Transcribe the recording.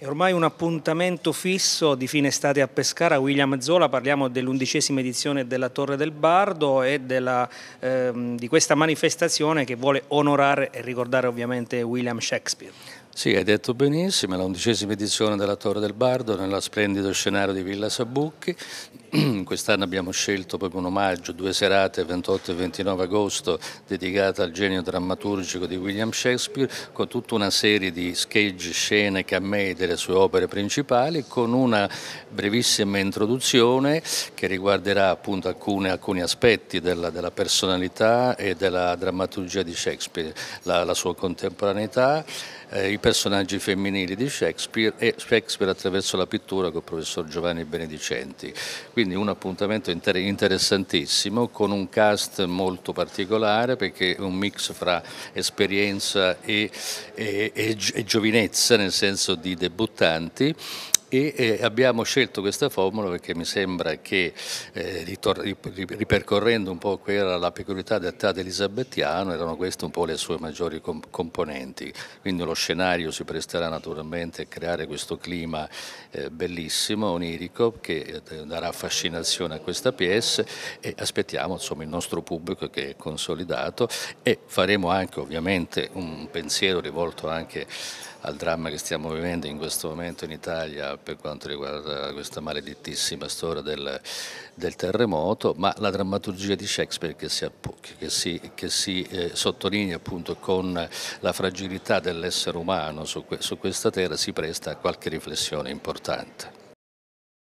È ormai un appuntamento fisso di fine estate a Pescara, William Zola, parliamo dell'undicesima edizione della Torre del Bardo e della, ehm, di questa manifestazione che vuole onorare e ricordare ovviamente William Shakespeare. Sì, hai detto benissimo, è l'undicesima edizione della Torre del Bardo nella splendido scenario di Villa Sabucchi quest'anno abbiamo scelto proprio un omaggio, due serate, 28 e 29 agosto, dedicate al genio drammaturgico di William Shakespeare, con tutta una serie di sketch, scene, cammei delle sue opere principali, con una brevissima introduzione che riguarderà appunto alcune, alcuni aspetti della, della, personalità e della drammaturgia di Shakespeare, la, la sua contemporaneità, eh, i personaggi femminili di Shakespeare e Shakespeare attraverso la pittura con il professor Giovanni Benedicenti. Quindi un appuntamento inter- interessantissimo con un cast molto particolare perché è un mix fra esperienza e, e, e, e giovinezza nel senso di debuttanti e eh, abbiamo scelto questa formula perché mi sembra che eh, ripercorrendo un po' quella la peculiarità del elisabettiano erano queste un po' le sue maggiori componenti, quindi lo scenario si presterà naturalmente a creare questo clima eh, bellissimo, onirico, che darà affascinazione a questa pièce e aspettiamo insomma, il nostro pubblico che è consolidato e faremo anche ovviamente un pensiero rivolto anche al dramma che stiamo vivendo in questo momento in Italia per quanto riguarda questa maledettissima storia del, del terremoto, ma la drammaturgia di Shakespeare che si, che si, che si eh, sottolinea appunto con la fragilità dell'essere umano su, su questa terra si presta a qualche riflessione importante.